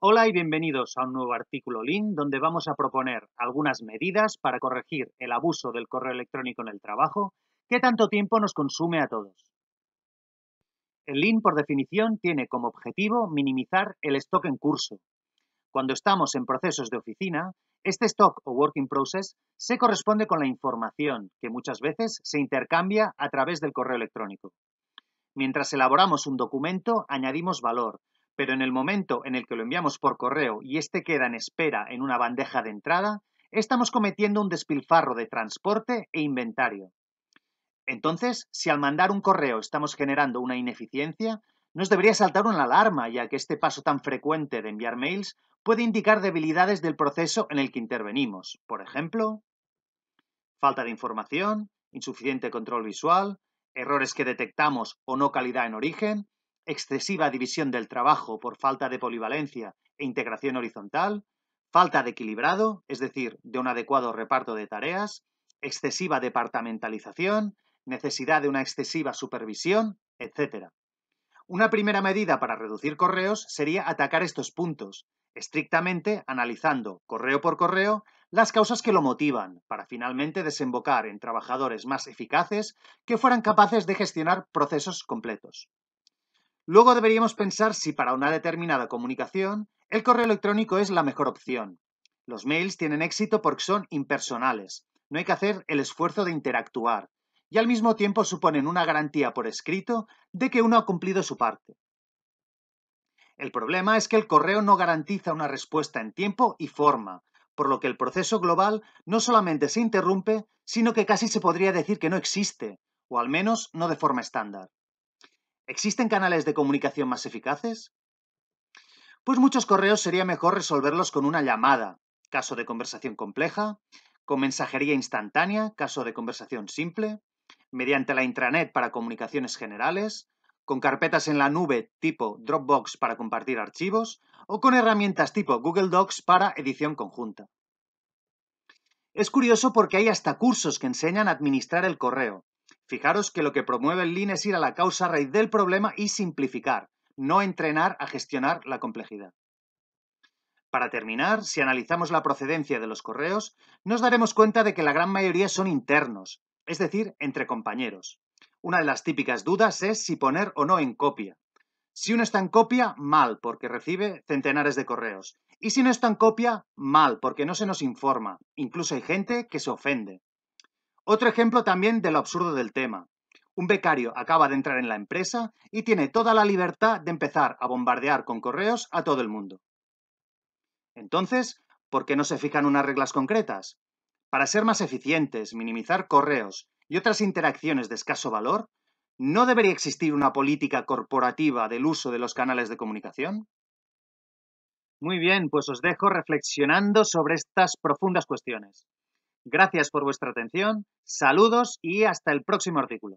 Hola y bienvenidos a un nuevo artículo Lean donde vamos a proponer algunas medidas para corregir el abuso del correo electrónico en el trabajo que tanto tiempo nos consume a todos. El Lean por definición tiene como objetivo minimizar el stock en curso. Cuando estamos en procesos de oficina, este stock o working process se corresponde con la información que muchas veces se intercambia a través del correo electrónico. Mientras elaboramos un documento, añadimos valor, pero en el momento en el que lo enviamos por correo y éste queda en espera en una bandeja de entrada, estamos cometiendo un despilfarro de transporte e inventario. Entonces, si al mandar un correo estamos generando una ineficiencia, nos debería saltar una alarma, ya que este paso tan frecuente de enviar mails puede indicar debilidades del proceso en el que intervenimos. Por ejemplo, falta de información, insuficiente control visual, errores que detectamos o no calidad en origen, excesiva división del trabajo por falta de polivalencia e integración horizontal, falta de equilibrado, es decir, de un adecuado reparto de tareas, excesiva departamentalización, necesidad de una excesiva supervisión, etc. Una primera medida para reducir correos sería atacar estos puntos, estrictamente analizando, correo por correo, las causas que lo motivan, para finalmente desembocar en trabajadores más eficaces que fueran capaces de gestionar procesos completos. Luego deberíamos pensar si para una determinada comunicación el correo electrónico es la mejor opción. Los mails tienen éxito porque son impersonales, no hay que hacer el esfuerzo de interactuar, y al mismo tiempo suponen una garantía por escrito de que uno ha cumplido su parte. El problema es que el correo no garantiza una respuesta en tiempo y forma, por lo que el proceso global no solamente se interrumpe, sino que casi se podría decir que no existe, o al menos no de forma estándar. ¿Existen canales de comunicación más eficaces? Pues muchos correos sería mejor resolverlos con una llamada, caso de conversación compleja, con mensajería instantánea, caso de conversación simple, mediante la intranet para comunicaciones generales, con carpetas en la nube tipo Dropbox para compartir archivos o con herramientas tipo Google Docs para edición conjunta. Es curioso porque hay hasta cursos que enseñan a administrar el correo, Fijaros que lo que promueve el Lean es ir a la causa raíz del problema y simplificar, no entrenar a gestionar la complejidad. Para terminar, si analizamos la procedencia de los correos, nos daremos cuenta de que la gran mayoría son internos, es decir, entre compañeros. Una de las típicas dudas es si poner o no en copia. Si uno está en copia, mal, porque recibe centenares de correos. Y si no está en copia, mal, porque no se nos informa. Incluso hay gente que se ofende. Otro ejemplo también de lo absurdo del tema. Un becario acaba de entrar en la empresa y tiene toda la libertad de empezar a bombardear con correos a todo el mundo. Entonces, ¿por qué no se fijan unas reglas concretas? Para ser más eficientes, minimizar correos y otras interacciones de escaso valor, ¿no debería existir una política corporativa del uso de los canales de comunicación? Muy bien, pues os dejo reflexionando sobre estas profundas cuestiones. Gracias por vuestra atención, saludos y hasta el próximo artículo.